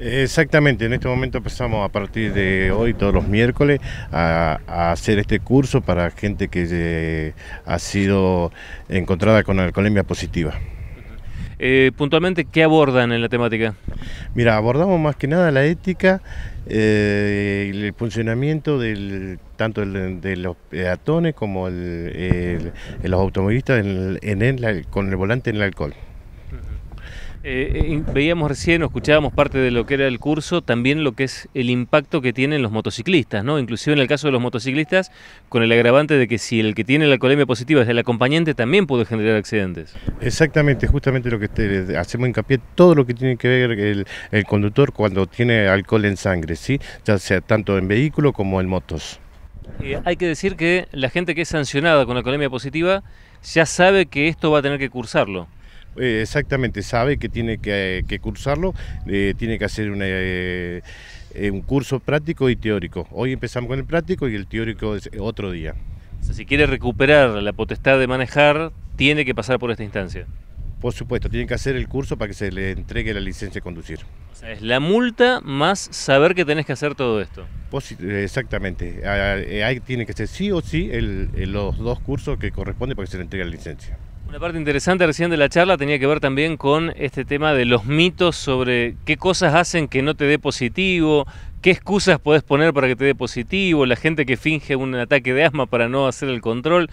Exactamente, en este momento empezamos a partir de hoy, todos los miércoles, a, hacer este curso para gente que eh, ha sido encontrada con alcoholemia positiva. Eh, puntualmente, ¿qué abordan en la temática? Mira, abordamos más que nada la ética, eh, y el funcionamiento del, tanto de los peatones como el, los automovilistas con el volante en el alcohol. Eh, eh, veíamos recién, escuchábamos parte de lo que era el curso, también lo que es el impacto que tienen los motociclistas, ¿no? Inclusive en el caso de los motociclistas, con el agravante de que si el que tiene la colemia positiva es el acompañante, también puede generar accidentes. Exactamente, justamente lo que hacemos hincapié, todo lo que tiene que ver el, conductor cuando tiene alcohol en sangre, ¿sí? Ya sea tanto en vehículo como en motos. Eh, hay que decir que la gente que es sancionada con la colemia positiva ya sabe que esto va a tener que cursarlo. Eh, exactamente, sabe que tiene que, eh, cursarlo, eh, tiene que hacer un curso práctico y teórico. Hoy empezamos con el práctico y el teórico es otro día. O sea, si quiere recuperar la potestad de manejar, tiene que pasar por esta instancia. Por supuesto, tiene que hacer el curso para que se le entregue la licencia de conducir. O sea, es la multa más saber que tenés que hacer todo esto. Pues exactamente. Ah, ahí tiene que ser sí o sí los dos cursos que corresponden para que se le entregue la licencia. Una parte interesante recién de la charla tenía que ver también con este tema de los mitos sobre qué cosas hacen que no te dé positivo, ¿Qué excusas podés poner para que te dé positivo? La gente que finge un ataque de asma para no hacer el control.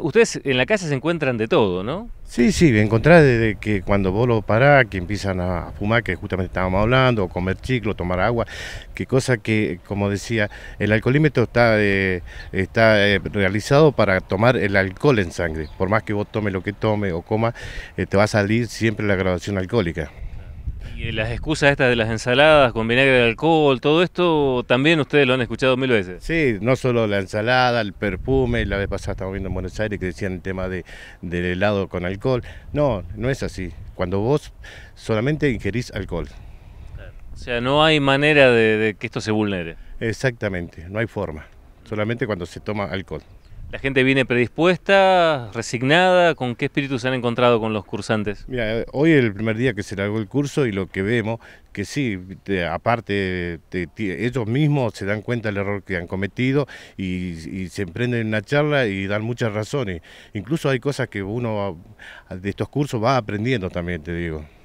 ustedes en la casa se encuentran de todo, ¿no? Sí, sí, Encontrar desde que cuando vos lo parás, que empiezan a fumar, que justamente estábamos hablando, o comer chiclo, tomar agua, que cosa que, como decía, el alcoholímetro está, eh, está eh, realizado para tomar el alcohol en sangre. Por más que vos tome lo que tome o coma, eh, te va a salir siempre la grabación alcohólica. Eh, las excusas estas de las ensaladas con vinagre de alcohol, todo esto también ustedes lo han escuchado mil veces. Sí, no solo la ensalada, el perfume, la vez pasada estamos viendo en Buenos Aires que decían el tema de, del helado con alcohol. No, no es así. Cuando vos solamente ingerís alcohol. O sea, no hay manera de que esto se vulnere. Exactamente, no hay forma. Solamente cuando se toma alcohol. ¿La gente viene predispuesta, resignada? ¿Con qué espíritu se han encontrado con los cursantes? Mira, hoy es el primer día que se largó el curso y lo que vemos, que sí, aparte ellos mismos se dan cuenta del error que han cometido y, y se emprenden en una charla y dan muchas razones. Incluso hay cosas que uno de estos cursos va aprendiendo también, te digo.